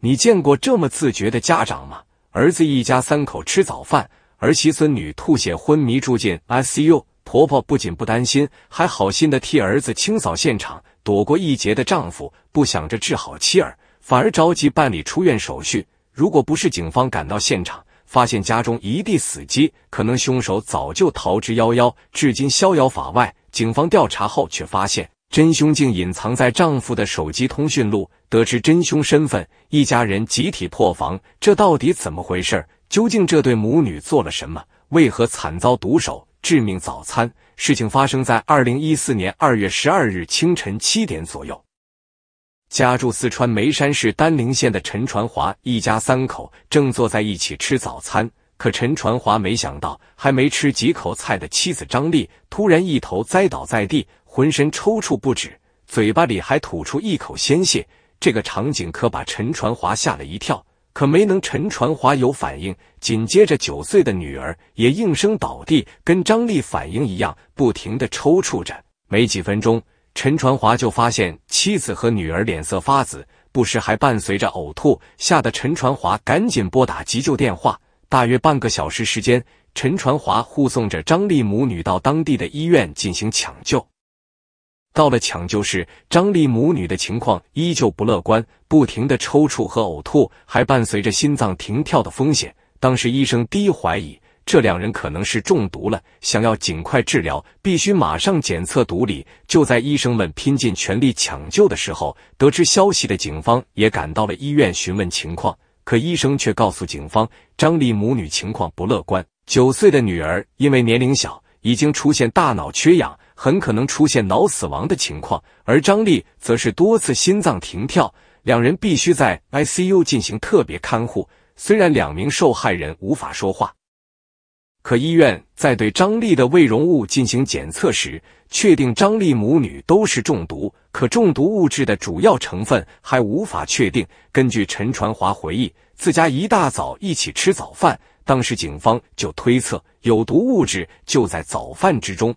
你见过这么自觉的家长吗？儿子一家三口吃早饭，儿媳孙女吐血昏迷住进 ICU，婆婆不仅不担心，还好心的替儿子清扫现场，躲过一劫的丈夫不想着治好妻儿，反而着急办理出院手续。如果不是警方赶到现场，发现家中一地死鸡，可能凶手早就逃之夭夭，至今逍遥法外。警方调查后却发现。真凶竟隐藏在丈夫的手机通讯录，得知真凶身份，一家人集体破防。这到底怎么回事？究竟这对母女做了什么？为何惨遭毒手？致命早餐。事情发生在二零一四年二月十二日清晨七点左右。家住四川眉山市丹棱县的陈传华一家三口正坐在一起吃早餐，可陈传华没想到，还没吃几口菜的妻子张丽突然一头栽倒在地。浑身抽搐不止，嘴巴里还吐出一口鲜血。这个场景可把陈传华吓了一跳，可没能陈传华有反应。紧接着，九岁的女儿也应声倒地，跟张丽反应一样，不停的抽搐着。没几分钟，陈传华就发现妻子和女儿脸色发紫，不时还伴随着呕吐，吓得陈传华赶紧拨打急救电话。大约半个小时时间，陈传华护送着张丽母女到当地的医院进行抢救。到了抢救室，张丽母女的情况依旧不乐观，不停地抽搐和呕吐，还伴随着心脏停跳的风险。当时医生第一怀疑这两人可能是中毒了，想要尽快治疗，必须马上检测毒理。就在医生们拼尽全力抢救的时候，得知消息的警方也赶到了医院询问情况，可医生却告诉警方，张丽母女情况不乐观，九岁的女儿因为年龄小，已经出现大脑缺氧。很可能出现脑死亡的情况，而张丽则是多次心脏停跳，两人必须在 ICU 进行特别看护。虽然两名受害人无法说话，可医院在对张丽的胃容物进行检测时，确定张丽母女都是中毒，可中毒物质的主要成分还无法确定。根据陈传华回忆，自家一大早一起吃早饭，当时警方就推测有毒物质就在早饭之中。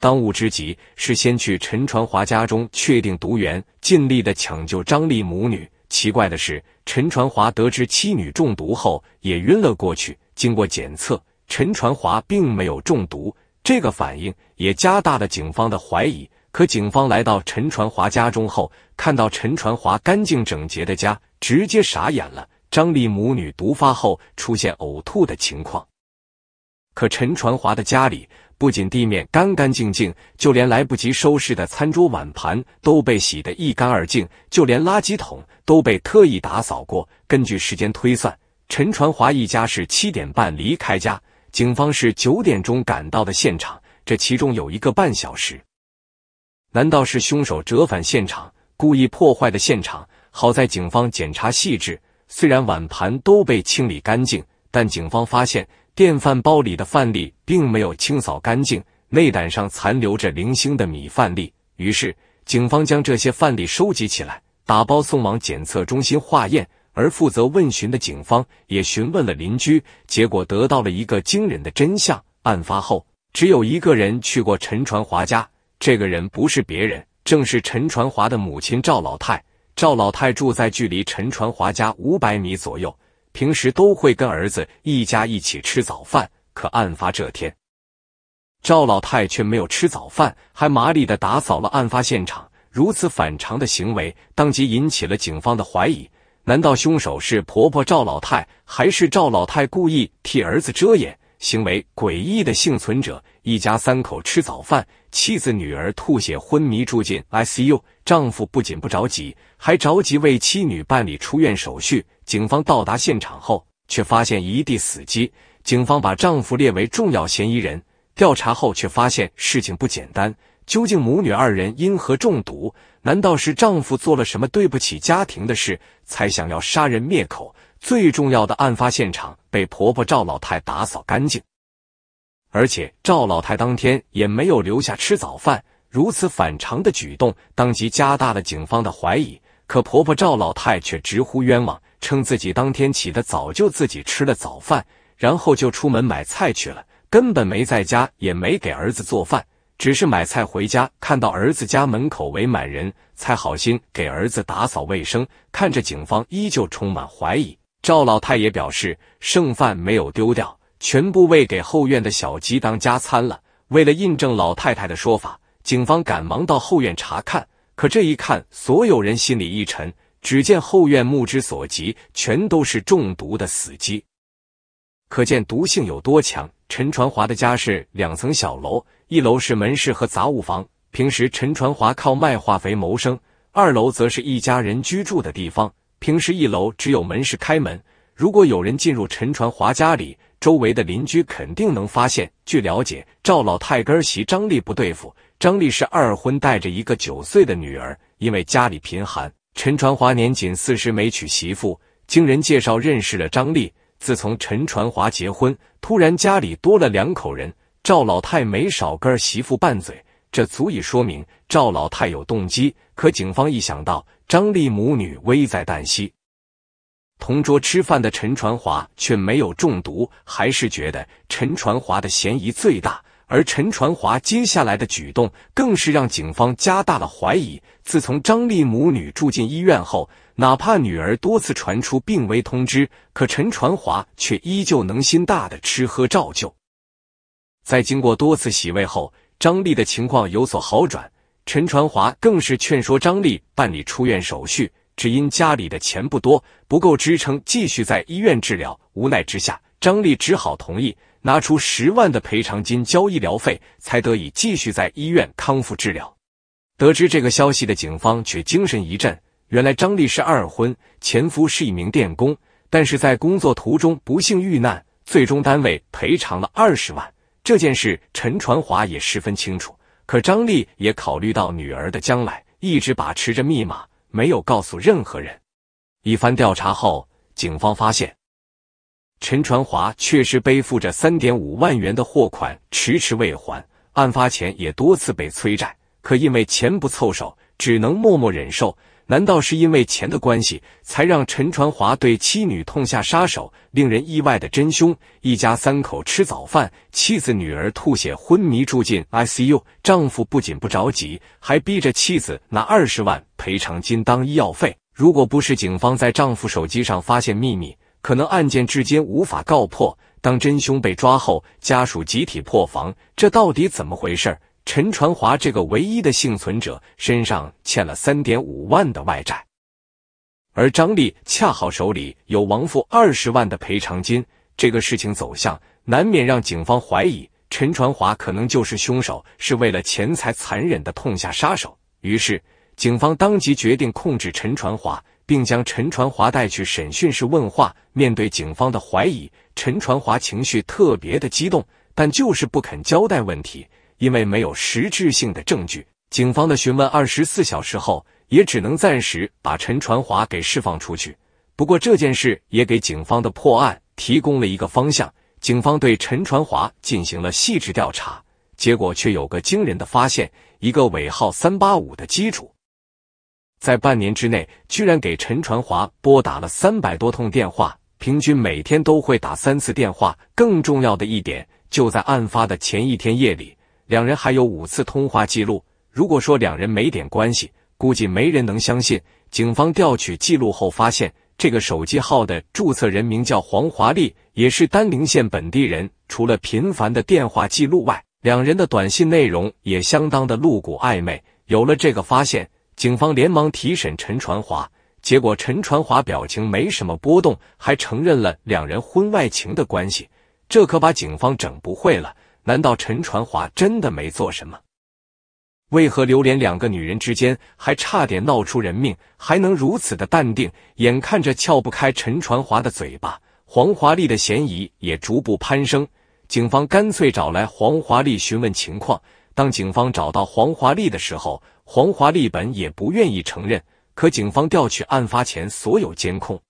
当务之急是先去陈传华家中确定毒源，尽力的抢救张丽母女。奇怪的是，陈传华得知妻女中毒后也晕了过去。经过检测，陈传华并没有中毒，这个反应也加大了警方的怀疑。可警方来到陈传华家中后，看到陈传华干净整洁的家，直接傻眼了。张丽母女毒发后出现呕吐的情况，可陈传华的家里。不仅地面干干净净，就连来不及收拾的餐桌碗盘都被洗得一干二净，就连垃圾桶都被特意打扫过。根据时间推算，陈传华一家是七点半离开家，警方是九点钟赶到的现场，这其中有一个半小时。难道是凶手折返现场故意破坏的现场？好在警方检查细致，虽然碗盘都被清理干净，但警方发现。电饭煲里的饭粒并没有清扫干净，内胆上残留着零星的米饭粒。于是，警方将这些饭粒收集起来，打包送往检测中心化验。而负责问询的警方也询问了邻居，结果得到了一个惊人的真相：案发后，只有一个人去过陈传华家，这个人不是别人，正是陈传华的母亲赵老太。赵老太住在距离陈传华家五百米左右。平时都会跟儿子一家一起吃早饭，可案发这天，赵老太却没有吃早饭，还麻利的打扫了案发现场。如此反常的行为，当即引起了警方的怀疑。难道凶手是婆婆赵老太，还是赵老太故意替儿子遮掩？行为诡异的幸存者，一家三口吃早饭，妻子女儿吐血昏迷住进 ICU，丈夫不仅不着急，还着急为妻女办理出院手续。警方到达现场后，却发现一地死鸡。警方把丈夫列为重要嫌疑人，调查后却发现事情不简单。究竟母女二人因何中毒？难道是丈夫做了什么对不起家庭的事，才想要杀人灭口？最重要的案发现场被婆婆赵老太打扫干净，而且赵老太当天也没有留下吃早饭。如此反常的举动，当即加大了警方的怀疑。可婆婆赵老太却直呼冤枉。称自己当天起得早就自己吃了早饭，然后就出门买菜去了，根本没在家，也没给儿子做饭，只是买菜回家，看到儿子家门口围满人，才好心给儿子打扫卫生。看着警方，依旧充满怀疑。赵老太也表示，剩饭没有丢掉，全部喂给后院的小鸡当加餐了。为了印证老太太的说法，警方赶忙到后院查看，可这一看，所有人心里一沉。只见后院目之所及，全都是中毒的死鸡，可见毒性有多强。陈传华的家是两层小楼，一楼是门市和杂物房，平时陈传华靠卖化肥谋生；二楼则是一家人居住的地方。平时一楼只有门市开门，如果有人进入陈传华家里，周围的邻居肯定能发现。据了解，赵老太跟儿媳张丽不对付，张丽是二婚，带着一个九岁的女儿，因为家里贫寒。陈传华年仅四十，没娶媳妇，经人介绍认识了张丽。自从陈传华结婚，突然家里多了两口人，赵老太没少跟儿媳妇拌嘴，这足以说明赵老太有动机。可警方一想到张丽母女危在旦夕，同桌吃饭的陈传华却没有中毒，还是觉得陈传华的嫌疑最大。而陈传华接下来的举动更是让警方加大了怀疑。自从张丽母女住进医院后，哪怕女儿多次传出病危通知，可陈传华却依旧能心大的吃喝照旧。在经过多次洗胃后，张丽的情况有所好转，陈传华更是劝说张丽办理出院手续，只因家里的钱不多，不够支撑继续在医院治疗。无奈之下，张丽只好同意。拿出十万的赔偿金交医疗费，才得以继续在医院康复治疗。得知这个消息的警方却精神一振。原来张丽是二婚，前夫是一名电工，但是在工作途中不幸遇难，最终单位赔偿了二十万。这件事陈传华也十分清楚，可张丽也考虑到女儿的将来，一直把持着密码，没有告诉任何人。一番调查后，警方发现。陈传华确实背负着三点五万元的货款，迟迟未还。案发前也多次被催债，可因为钱不凑手，只能默默忍受。难道是因为钱的关系，才让陈传华对妻女痛下杀手？令人意外的真凶，一家三口吃早饭，妻子女儿吐血昏迷，住进 ICU，丈夫不仅不着急，还逼着妻子拿二十万赔偿金当医药费。如果不是警方在丈夫手机上发现秘密，可能案件至今无法告破。当真凶被抓后，家属集体破防，这到底怎么回事？陈传华这个唯一的幸存者身上欠了三点五万的外债，而张丽恰好手里有亡父二十万的赔偿金。这个事情走向难免让警方怀疑陈传华可能就是凶手，是为了钱财残忍的痛下杀手。于是，警方当即决定控制陈传华。并将陈传华带去审讯室问话。面对警方的怀疑，陈传华情绪特别的激动，但就是不肯交代问题。因为没有实质性的证据，警方的询问二十四小时后，也只能暂时把陈传华给释放出去。不过这件事也给警方的破案提供了一个方向。警方对陈传华进行了细致调查，结果却有个惊人的发现：一个尾号三八五的机主。在半年之内，居然给陈传华拨打了三百多通电话，平均每天都会打三次电话。更重要的一点，就在案发的前一天夜里，两人还有五次通话记录。如果说两人没点关系，估计没人能相信。警方调取记录后发现，这个手机号的注册人名叫黄华丽，也是丹棱县本地人。除了频繁的电话记录外，两人的短信内容也相当的露骨暧昧。有了这个发现。警方连忙提审陈传华，结果陈传华表情没什么波动，还承认了两人婚外情的关系，这可把警方整不会了。难道陈传华真的没做什么？为何流连两个女人之间，还差点闹出人命，还能如此的淡定？眼看着撬不开陈传华的嘴巴，黄华丽的嫌疑也逐步攀升。警方干脆找来黄华丽询问情况。当警方找到黄华丽的时候。黄华丽本也不愿意承认，可警方调取案发前所有监控，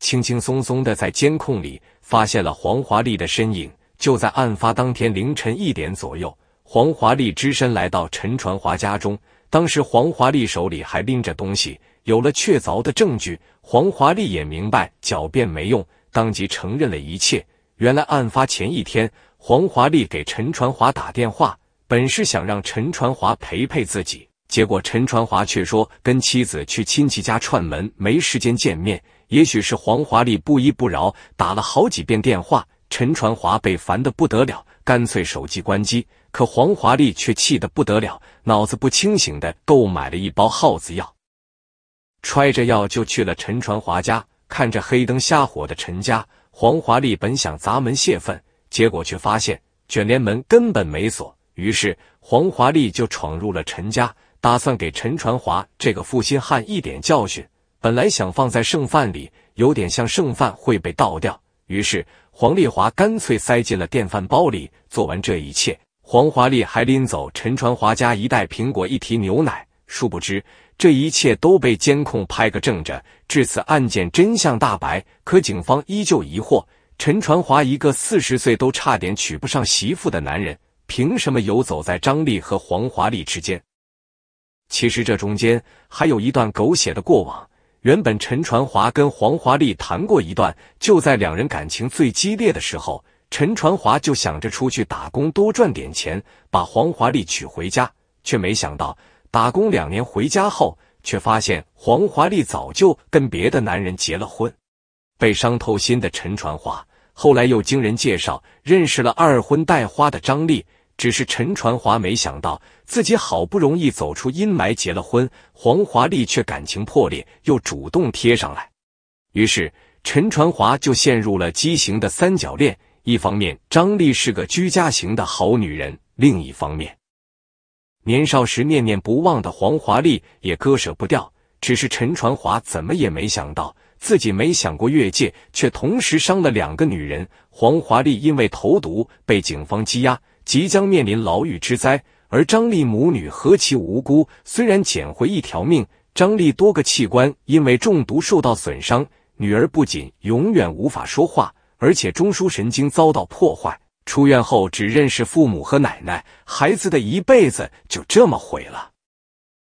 轻轻松松的在监控里发现了黄华丽的身影。就在案发当天凌晨一点左右，黄华丽只身来到陈传华家中，当时黄华丽手里还拎着东西。有了确凿的证据，黄华丽也明白狡辩没用，当即承认了一切。原来案发前一天，黄华丽给陈传华打电话。本是想让陈传华陪陪自己，结果陈传华却说跟妻子去亲戚家串门，没时间见面。也许是黄华丽不依不饶，打了好几遍电话，陈传华被烦得不得了，干脆手机关机。可黄华丽却气得不得了，脑子不清醒的购买了一包耗子药，揣着药就去了陈传华家。看着黑灯瞎火的陈家，黄华丽本想砸门泄愤，结果却发现卷帘门根本没锁。于是，黄华丽就闯入了陈家，打算给陈传华这个负心汉一点教训。本来想放在剩饭里，有点像剩饭会被倒掉，于是黄丽华干脆塞进了电饭煲里。做完这一切，黄华丽还拎走陈传华家一袋苹果、一提牛奶。殊不知，这一切都被监控拍个正着。至此，案件真相大白，可警方依旧疑惑：陈传华一个四十岁都差点娶不上媳妇的男人。凭什么游走在张丽和黄华丽之间？其实这中间还有一段狗血的过往。原本陈传华跟黄华丽谈过一段，就在两人感情最激烈的时候，陈传华就想着出去打工多赚点钱，把黄华丽娶回家，却没想到打工两年回家后，却发现黄华丽早就跟别的男人结了婚。被伤透心的陈传华，后来又经人介绍认识了二婚带花的张丽。只是陈传华没想到，自己好不容易走出阴霾，结了婚，黄华丽却感情破裂，又主动贴上来。于是陈传华就陷入了畸形的三角恋。一方面，张丽是个居家型的好女人；另一方面，年少时念念不忘的黄华丽也割舍不掉。只是陈传华怎么也没想到，自己没想过越界，却同时伤了两个女人。黄华丽因为投毒被警方羁押。即将面临牢狱之灾，而张丽母女何其无辜。虽然捡回一条命，张丽多个器官因为中毒受到损伤，女儿不仅永远无法说话，而且中枢神经遭到破坏。出院后只认识父母和奶奶，孩子的一辈子就这么毁了。